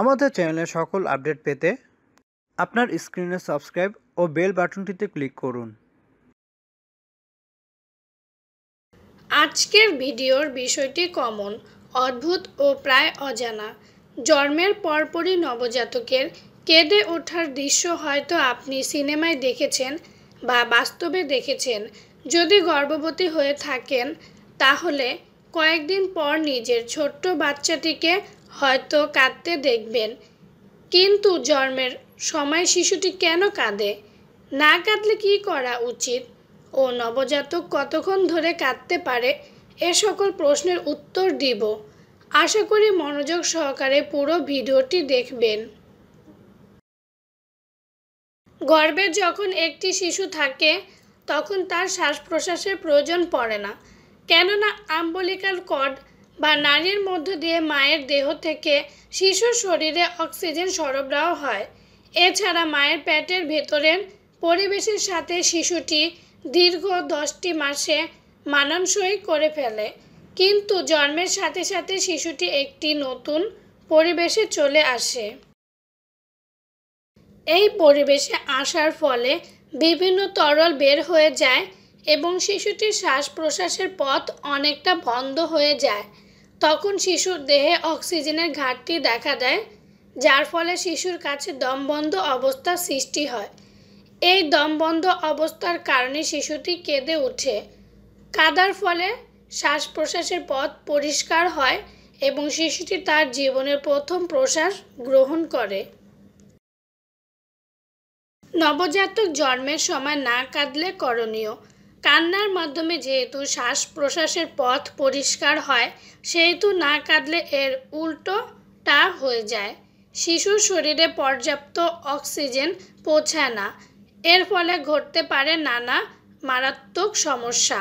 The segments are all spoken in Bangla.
আমাদের চ্যানেলের সকল আপডেট পেতে আপনার স্ক্রিনে সাবস্ক্রাইব ও বেল বাটনটিতে ক্লিক করুন আজকের ভিডিওর বিষয়টি কমন অদ্ভুত ও প্রায় অজানা জন্মের পরপরই নবজাতকের কেঁদে ওঠার দৃশ্য হয়তো আপনি সিনেমায় দেখেছেন বা বাস্তবে দেখেছেন যদি গর্ভবতী হয়ে থাকেন তাহলে কয়েকদিন পর নিজের ছোট্ট বাচ্চাটিকে হয়তো কাঁদতে দেখবেন কিন্তু জন্মের সময় শিশুটি কেন কাঁদে না কাঁদলে কি করা উচিত ও নবজাতক কতক্ষণ ধরে কাঁদতে পারে এ সকল প্রশ্নের উত্তর দিব আশা করি মনোযোগ সহকারে পুরো ভিডিওটি দেখবেন গর্বে যখন একটি শিশু থাকে তখন তার শ্বাস প্রশ্বাসের প্রয়োজন পড়ে না কেননা আম্বলিকাল কর্ড বা নারীর মধ্য দিয়ে মায়ের দেহ থেকে শিশুর শরীরে অক্সিজেন সরবরাহ হয় এছাড়া মায়ের পেটের ভেতরের পরিবেশের সাথে শিশুটি দীর্ঘ দশটি মাসে মানানসই করে ফেলে কিন্তু জন্মের সাথে সাথে শিশুটি একটি নতুন পরিবেশে চলে আসে এই পরিবেশে আসার ফলে বিভিন্ন তরল বের হয়ে যায় এবং শিশুটির শ্বাস প্রশ্বাসের পথ অনেকটা বন্ধ হয়ে যায় তখন শিশুর দেহে অক্সিজেনের ঘাটতি দেখা দেয় যার ফলে শিশুর কাছে দমবন্ধ অবস্থার সৃষ্টি হয় এই দমবন্ধ অবস্থার কারণে শিশুটি কেঁদে ওঠে কাদার ফলে শ্বাস প্রশ্বাসের পথ পরিষ্কার হয় এবং শিশুটি তার জীবনের প্রথম প্রশ্বাস গ্রহণ করে নবজাতক জন্মের সময় না কাঁদলে করণীয় কান্নার মাধ্যমে যেহেতু শ্বাস প্রশ্বাসের পথ পরিষ্কার হয় সেহেতু না কাঁদলে এর উল্টোটা হয়ে যায় শিশুর শরীরে পর্যাপ্ত অক্সিজেন পৌঁছায় না এর ফলে ঘটতে পারে নানা মারাত্মক সমস্যা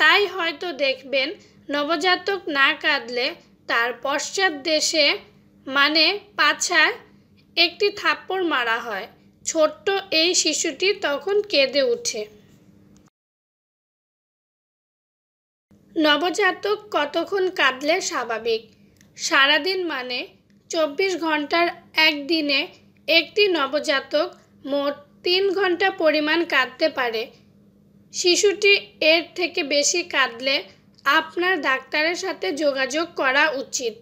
তাই হয়তো দেখবেন নবজাতক না কাঁদলে তার পশ্চাৎ দেশে মানে পাছায় একটি থাপ্পড় মারা হয় ছোট্ট এই শিশুটি তখন কেঁদে উঠে নবজাতক কতক্ষণ কাঁদলে স্বাভাবিক সারাদিন মানে চব্বিশ ঘন্টার একদিনে একটি নবজাতক মোট তিন ঘন্টা পরিমাণ কাঁদতে পারে শিশুটি এর থেকে বেশি কাঁদলে আপনার ডাক্তারের সাথে যোগাযোগ করা উচিত